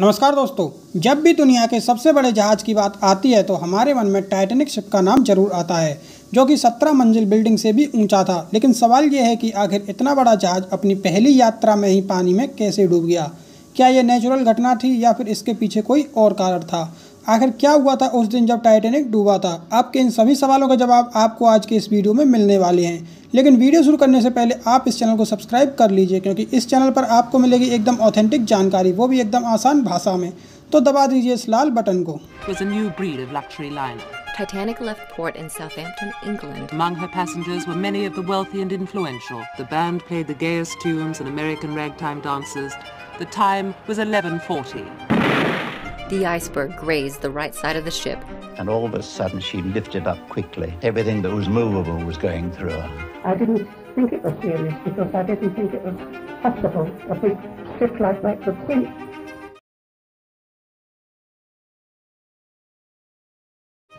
नमस्कार दोस्तों जब भी दुनिया के सबसे बड़े जहाज की बात आती है तो हमारे मन में टाइटेनिक शिप का नाम जरूर आता है जो कि 17 मंजिल बिल्डिंग से भी ऊंचा था लेकिन सवाल यह है कि आखिर इतना बड़ा जहाज अपनी पहली यात्रा में ही पानी में कैसे डूब गया क्या यह नेचुरल घटना थी या फिर इसके पीछे कोई और कारण था आखिर क्या हुआ था उस दिन जब टाइटेनिक डूबा था आपके इन सभी सवालों के जवाब आपको आज के इस वीडियो में मिलने वाले हैं लेकिन वीडियो शुरू करने से पहले आप इस चैनल को सब्सक्राइब कर लीजिए क्योंकि इस चैनल पर आपको मिलेगी एकदम ऑथेंटिक जानकारी वो भी एकदम आसान भाषा में तो दबा दीजिए इस लाल बटन को Titanic left port in Southampton, England. Among her passengers were many of the wealthy and influential. The band played the gayest tunes and American ragtime dances. The time was 11.40. The iceberg grazed the right side of the ship. And all of a sudden she lifted up quickly. Everything that was movable was going through her. I didn't think it was serious because I didn't think it was possible. A big ship like that could sink.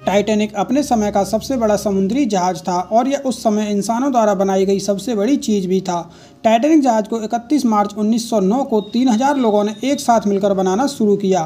Titanic अपने समय का सबसे बड़ा समुद्री जहाज था और यह उस समय इंसानों द्वारा बनाई गई सबसे बड़ी चीज़ भी था टाइटैनिक जहाज को 31 मार्च 1909 को 3000 लोगों ने एक साथ मिलकर बनाना शुरू किया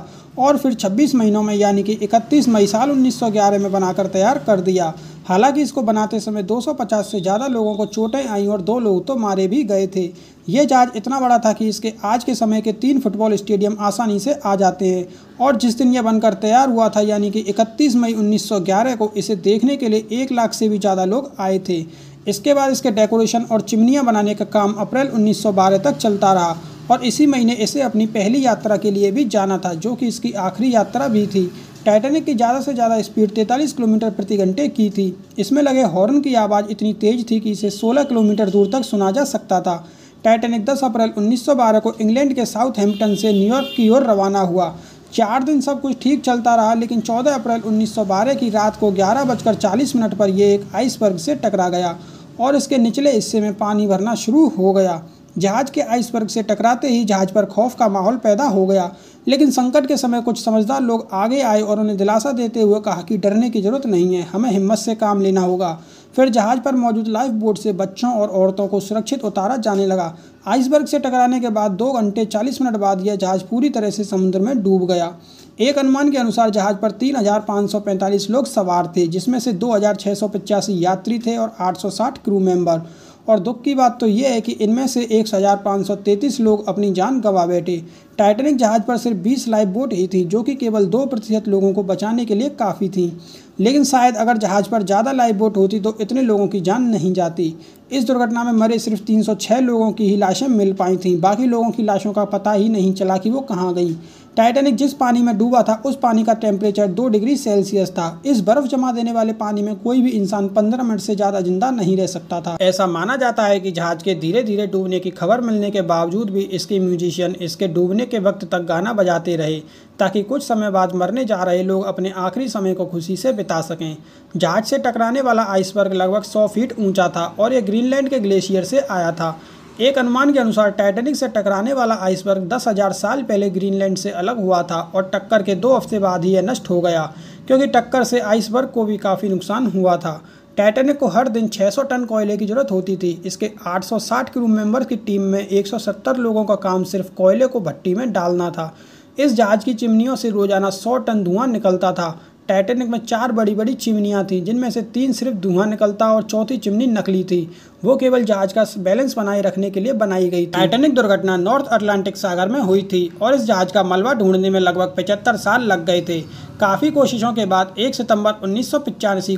और फिर 26 महीनों में यानी कि 31 मई साल 1911 में बनाकर तैयार कर दिया हालांकि इसको बनाते समय 250 से ज़्यादा लोगों को चोटें आईं और दो लोग तो मारे भी गए थे ये जहाज इतना बड़ा था कि इसके आज के समय के तीन फुटबॉल स्टेडियम आसानी से आ जाते हैं और जिस दिन यह बनकर तैयार हुआ था यानी कि 31 मई 1911 को इसे देखने के लिए एक लाख से भी ज़्यादा लोग आए थे इसके बाद इसके डेकोरेशन और चिमनियाँ बनाने का काम अप्रैल उन्नीस तक चलता रहा और इसी महीने इसे अपनी पहली यात्रा के लिए भी जाना था जो कि इसकी आखिरी यात्रा भी थी टाइटैनिक की ज़्यादा से ज़्यादा स्पीड 43 किलोमीटर प्रति घंटे की थी इसमें लगे हॉर्न की आवाज़ इतनी तेज़ थी कि इसे 16 किलोमीटर दूर तक सुना जा सकता था टाइटैनिक 10 अप्रैल 1912 को इंग्लैंड के साउथ हेम्पटन से न्यूयॉर्क की ओर रवाना हुआ चार दिन सब कुछ ठीक चलता रहा लेकिन 14 अप्रैल 1912 की रात को ग्यारह बजकर चालीस मिनट पर यह एक आइसबर्ग से टकरा गया और इसके निचले हिस्से में पानी भरना शुरू हो गया जहाज के आइसबर्ग से टकराते ही जहाज पर खौफ का माहौल पैदा हो गया लेकिन संकट के समय कुछ समझदार लोग आगे आए और उन्हें दिलासा देते हुए कहा कि डरने की जरूरत नहीं है हमें हिम्मत से काम लेना होगा फिर जहाज पर मौजूद लाइफ बोट से बच्चों और औरतों को सुरक्षित उतारा जाने लगा आइसबर्ग से टकराने के बाद दो घंटे चालीस मिनट बाद यह जहाज पूरी तरह से समुद्र में डूब गया एक अनुमान के अनुसार जहाज पर 3,545 लोग सवार थे जिसमें से दो यात्री थे और 860 क्रू मेंबर और दुख की बात तो ये है कि इनमें से एक लोग अपनी जान गंवा बैठे टाइटैनिक जहाज़ पर सिर्फ 20 लाइफ बोट ही थी जो कि केवल दो प्रतिशत लोगों को बचाने के लिए काफ़ी थी लेकिन शायद अगर जहाज़ पर ज़्यादा लाइफ बोट होती तो इतने लोगों की जान नहीं जाती इस दुर्घटना में मरे सिर्फ 306 लोगों की ही लाशें मिल पाई थीं बाकी लोगों की लाशों का पता ही नहीं चला कि वो कहाँ गई टाइटैनिक जिस पानी में डूबा था उस पानी का टेम्परेचर दो डिग्री सेल्सियस था इस बर्फ जमा देने वाले पानी में कोई भी इंसान पंद्रह मिनट से ज्यादा जिंदा नहीं रह सकता था ऐसा माना जाता है कि जहाज के धीरे धीरे डूबने की खबर मिलने के बावजूद भी इसके म्यूजिशियन इसके डूबने के वक्त तक गाना बजाते रहे ताकि कुछ समय बाद मरने जा रहे लोग अपने आखिरी समय को खुशी से बिता सकें जहाज से टकराने वाला आइसबर्ग लगभग सौ फीट ऊंचा था और यह ग्रीनलैंड के ग्लेशियर से आया था एक अनुमान के अनुसार टाइटैनिक से टकराने वाला आइसबर्ग 10,000 साल पहले ग्रीनलैंड से अलग हुआ था और टक्कर के दो हफ्ते बाद ही यह नष्ट हो गया क्योंकि टक्कर से आइसबर्ग को भी काफ़ी नुकसान हुआ था टाइटैनिक को हर दिन 600 टन कोयले की जरूरत होती थी इसके 860 क्रू मेंबर्स की टीम में 170 लोगों का काम सिर्फ कोयले को भट्टी में डालना था इस जहाज की चिमनियों से रोजाना सौ टन धुआं निकलता था टाइटेनिक में चार बड़ी बड़ी चिमनियाँ थीं जिनमें से तीन सिर्फ धुआं निकलता और चौथी चिमनी नकली थी वो केवल जहाज का बैलेंस बनाए रखने के लिए बनाई गई थी टाइटेनिक दुर्घटना नॉर्थ अटलांटिक सागर में हुई थी और इस जहाज का मलबा ढूंढने में लगभग पचहत्तर साल लग गए थे काफ़ी कोशिशों के बाद एक सितंबर उन्नीस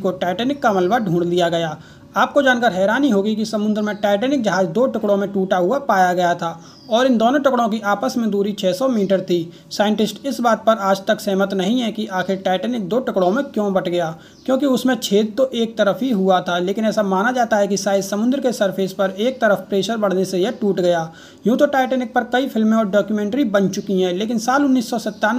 को टाइटेनिक का मलबा ढूंढ लिया गया आपको जानकर हैरानी होगी कि समुद्र में टाइटेनिक जहाज दो टुकड़ों में टूटा हुआ पाया गया था और इन दोनों टुकड़ों की आपस में दूरी 600 मीटर थी साइंटिस्ट इस बात पर आज तक सहमत नहीं है कि आखिर टाइटेनिक दो टुकड़ों में क्यों बट गया क्योंकि उसमें छेद तो एक तरफ ही हुआ था लेकिन ऐसा माना जाता है कि शायद समुद्र के सरफेस पर एक तरफ प्रेशर बढ़ने से यह टूट गया यूँ तो टाइटेनिक पर कई फिल्में और डॉक्यूमेंट्री बन चुकी हैं लेकिन साल उन्नीस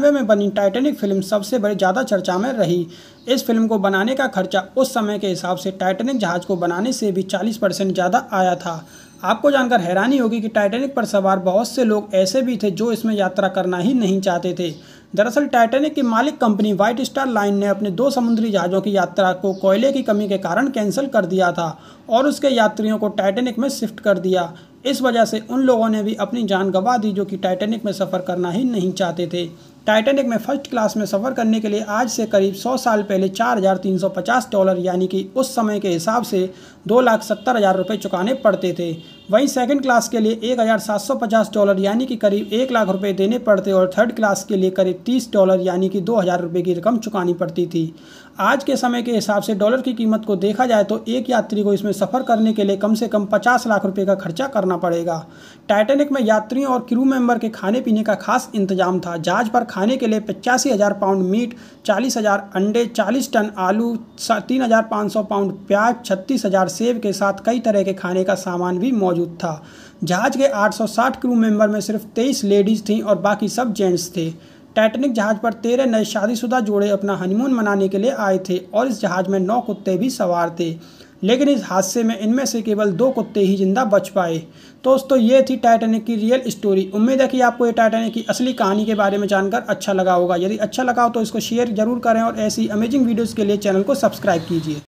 में बनी टाइटेनिक फिल्म सबसे बड़ी ज़्यादा चर्चा में रही इस फिल्म को बनाने का खर्चा उस समय के हिसाब से टाइटेनिक जहाज़ को बनाने से भी चालीस परसेंट ज़्यादा आया था आपको जानकर हैरानी होगी कि टाइटैनिक पर सवार बहुत से लोग ऐसे भी थे जो इसमें यात्रा करना ही नहीं चाहते थे दरअसल टाइटैनिक की मालिक कंपनी व्हाइट स्टार लाइन ने अपने दो समुद्री जहाज़ों की यात्रा को कोयले की कमी के कारण कैंसिल कर दिया था और उसके यात्रियों को टाइटैनिक में शिफ्ट कर दिया इस वजह से उन लोगों ने भी अपनी जान गंवा दी जो कि टाइटैनिक में सफ़र करना ही नहीं चाहते थे टाइटैनिक में फर्स्ट क्लास में सफ़र करने के लिए आज से करीब 100 साल पहले 4,350 डॉलर यानी कि उस समय के हिसाब से दो लाख सत्तर हज़ार रुपये चुकाने पड़ते थे वहीं सेकंड क्लास के लिए एक हज़ार सात सौ पचास डॉलर यानी कि करीब एक लाख रुपए देने पड़ते और थर्ड क्लास के लिए करीब तीस डॉलर यानी कि दो हज़ार रुपये की रकम चुकानी पड़ती थी आज के समय के हिसाब से डॉलर की कीमत को देखा जाए तो एक यात्री को इसमें सफ़र करने के लिए कम से कम पचास लाख रुपये का खर्चा करना पड़ेगा टाइटेनिक में यात्रियों और क्रू मेंबर के खाने पीने का खास इंतजाम था जहाज पर खाने के लिए पचासी हज़ार पाउंड मीट चालीस हज़ार अंडे चालीस टन आलू तीन हज़ार पाँच सौ पाउंड प्याज छत्तीस हज़ार सेब के साथ कई तरह के खाने का सामान भी मौजूद था जहाज़ के 860 क्रू मेंबर में सिर्फ तेईस लेडीज़ थीं और बाकी सब जेंट्स थे टाइटनिक जहाज़ पर तेरह नए शादीशुदा जोड़े अपना हनीमून मनाने के लिए आए थे और इस जहाज़ में नौ कुत्ते भी सवार थे लेकिन इस हादसे में इनमें से केवल दो कुत्ते ही जिंदा बच पाए दोस्तों ये थी टाइटैनिक की रियल स्टोरी उम्मीद है कि आपको ये टाइटैनिक की असली कहानी के बारे में जानकर अच्छा लगा होगा यदि अच्छा लगा हो तो इसको शेयर जरूर करें और ऐसी अमेजिंग वीडियोज़ के लिए चैनल को सब्सक्राइब कीजिए